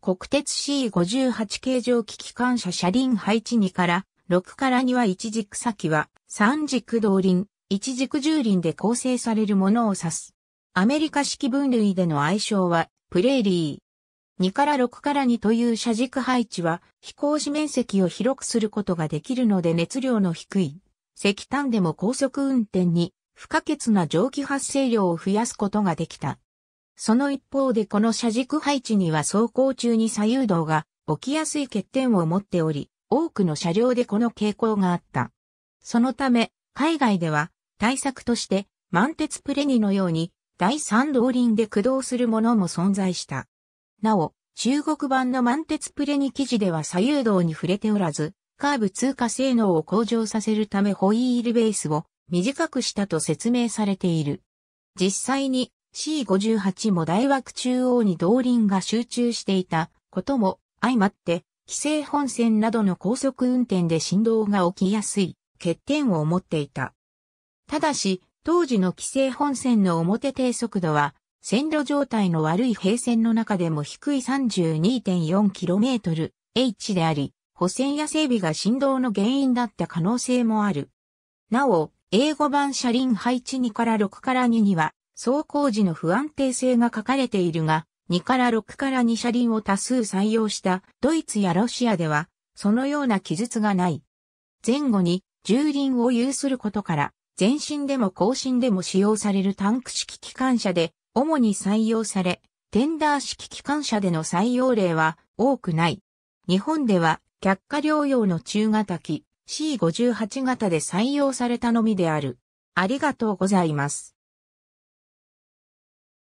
国鉄 C58 形状機機関車車輪配置2から6から2は一軸先は三軸動輪、一軸重輪で構成されるものを指す。アメリカ式分類での愛称はプレーリー。2から6から2という車軸配置は飛行時面積を広くすることができるので熱量の低い石炭でも高速運転に不可欠な蒸気発生量を増やすことができた。その一方でこの車軸配置には走行中に左右動が起きやすい欠点を持っており、多くの車両でこの傾向があった。そのため、海外では対策として満鉄プレニのように第三動輪で駆動するものも存在した。なお、中国版の満鉄プレニ記事では左右動に触れておらず、カーブ通過性能を向上させるためホイールベースを短くしたと説明されている。実際に C58 も大枠中央に動輪が集中していたことも相まって、規制本線などの高速運転で振動が起きやすい欠点を持っていた。ただし、当時の規制本線の表低速度は、線路状態の悪い平線の中でも低い 32.4km/h であり、補線や整備が振動の原因だった可能性もある。なお、英語版車輪配置2から6から2には、走行時の不安定性が書かれているが、2から6から2車輪を多数採用したドイツやロシアでは、そのような記述がない。前後に重輪を有することから、前進でも後進でも使用されるタンク式機関車で、主に採用され、テンダー式機関車での採用例は多くない。日本では、脚下療養の中型機 C58 型で採用されたのみである。ありがとうございます。